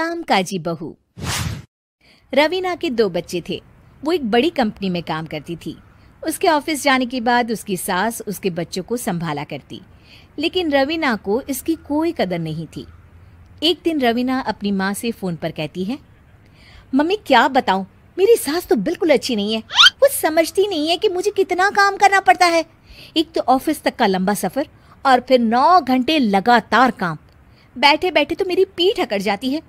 कामकाजी बहू रवीना के दो बच्चे थे वो एक बड़ी कंपनी में काम करती थी उसके ऑफिस जाने के बाद उसकी सास उसके बच्चों को संभाला करती लेकिन रवीना को इसकी कोई कदर नहीं थी एक दिन रवीना अपनी माँ से फोन पर कहती है मम्मी क्या बताऊं मेरी सास तो बिल्कुल अच्छी नहीं है वो समझती नहीं है कि मुझे कितना काम करना पड़ता है एक तो ऑफिस तक का लंबा सफर और फिर नौ घंटे लगातार काम बैठे बैठे तो मेरी पीठ अकड़ जाती है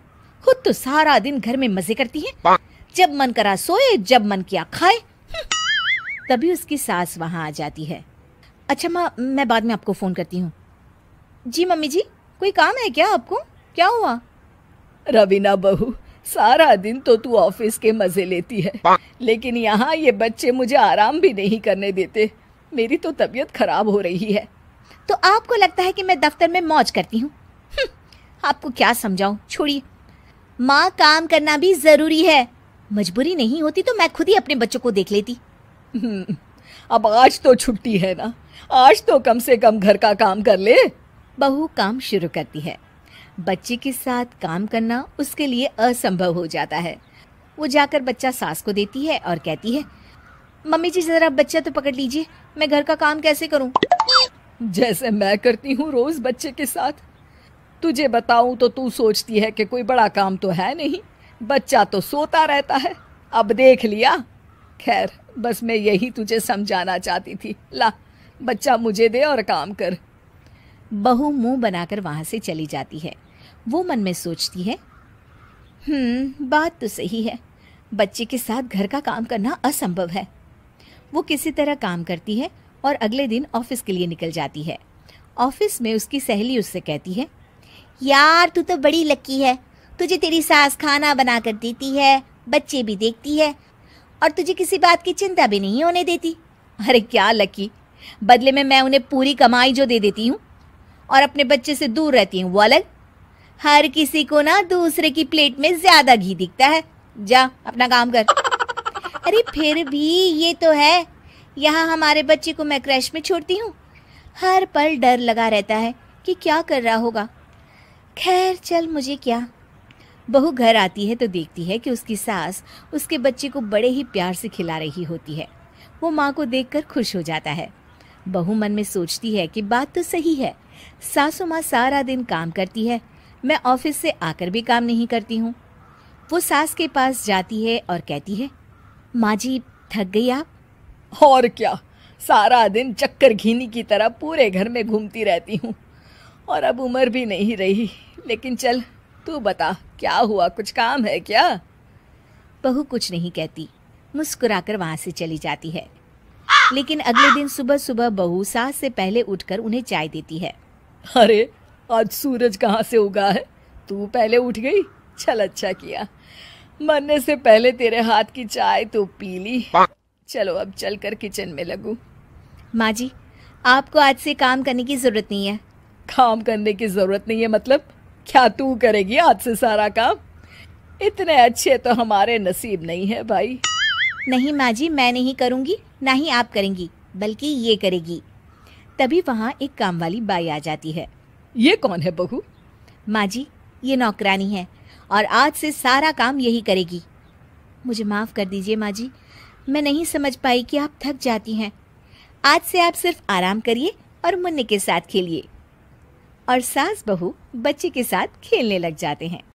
खुद तो सारा दिन घर में मजे करती है जब मन करा सोए जब मन किया खाए हम्म, तभी उसकी सास वहाँ आ जाती है अच्छा माँ मैं बाद में आपको फ़ोन करती हूँ जी मम्मी जी कोई काम है क्या आपको क्या हुआ रवीना बहू सारा दिन तो तू ऑफिस के मजे लेती है लेकिन यहाँ ये बच्चे मुझे आराम भी नहीं करने देते मेरी तो तबीयत खराब हो रही है तो आपको लगता है कि मैं दफ्तर में मौज करती हूँ हम्म, आपको क्या समझाऊ छोड़िए माँ काम करना भी जरूरी है मजबूरी नहीं होती तो मैं खुद ही अपने बच्चों को देख लेती अब आज तो छुट्टी है ना आज तो कम से कम घर का काम कर ले बहू काम शुरू करती है बच्चे के साथ काम करना उसके लिए असंभव हो जाता है वो जाकर बच्चा सास को देती है और कहती है मम्मी जी जरा बच्चा तो पकड़ लीजिए मैं घर का काम कैसे करूं जैसे मैं करती हूँ रोज बच्चे के साथ तुझे बताऊं तो तू सोचती है कि कोई बड़ा काम तो है नहीं बच्चा तो सोता रहता है अब देख लिया खैर बस मैं यही तुझे समझाना चाहती थी ला बच्चा मुझे दे और काम कर बहू मुंह बनाकर वहां से चली जाती है वो मन में सोचती है हम्म, बात तो सही है बच्चे के साथ घर का काम करना असंभव है वो किसी तरह काम करती है और अगले दिन ऑफिस के लिए निकल जाती है ऑफिस में उसकी सहेली उससे कहती है यार तू तो बड़ी लकी है तुझे तेरी सास खाना बना कर देती है बच्चे भी देखती है और तुझे किसी बात की चिंता भी नहीं होने देती अरे क्या लकी बदले में मैं उन्हें पूरी कमाई जो दे देती हूँ और अपने बच्चे से दूर रहती हूँ वो अलग हर किसी को ना दूसरे की प्लेट में ज्यादा घी दिखता है जा अपना काम कर अरे फिर भी ये तो है यहाँ हमारे बच्चे को मैं क्रैश में छोड़ती हूँ हर पल डर लगा रहता है कि क्या कर रहा होगा खैर चल मुझे क्या बहू घर आती है तो देखती है कि उसकी सास उसके बच्चे को बड़े ही प्यार से खिला रही होती है वो माँ को देख खुश हो जाता है बहू मन में सोचती है कि बात तो सही है सासू माँ सारा दिन काम करती है मैं ऑफिस से आकर भी काम नहीं करती हूँ वो सास के पास जाती है और कहती है माँ जी थक गई आप और क्या सारा दिन चक्कर घीनी की तरह पूरे घर में घूमती रहती हूँ और अब उम्र भी नहीं रही लेकिन चल तू बता क्या हुआ कुछ काम है क्या बहू कुछ नहीं कहती मुस्कुराकर वहाँ से चली जाती है लेकिन अगले दिन सुबह सुबह बहू सास से पहले उठकर उन्हें चाय देती है अरे आज सूरज कहाँ से उगा है तू पहले उठ गई चल अच्छा किया मरने से पहले तेरे हाथ की चाय तो पी ली चलो अब चलकर किचन में लगू माँ जी आपको आज से काम करने की जरूरत नहीं है काम करने की ज़रूरत नहीं है मतलब क्या तू करेगी आज से सारा काम इतने अच्छे तो हमारे नसीब नहीं है भाई नहीं माँ जी मैं नहीं करूँगी ना ही आप करेंगी बल्कि ये करेगी तभी वहाँ एक काम वाली बाई आ जाती है ये कौन है बहू माँ जी ये नौकरानी है और आज से सारा काम यही करेगी मुझे माफ़ कर दीजिए माँ जी मैं नहीं समझ पाई कि आप थक जाती हैं आज से आप सिर्फ आराम करिए और मुन्ने के साथ खेलिए और सास बहू बच्चे के साथ खेलने लग जाते हैं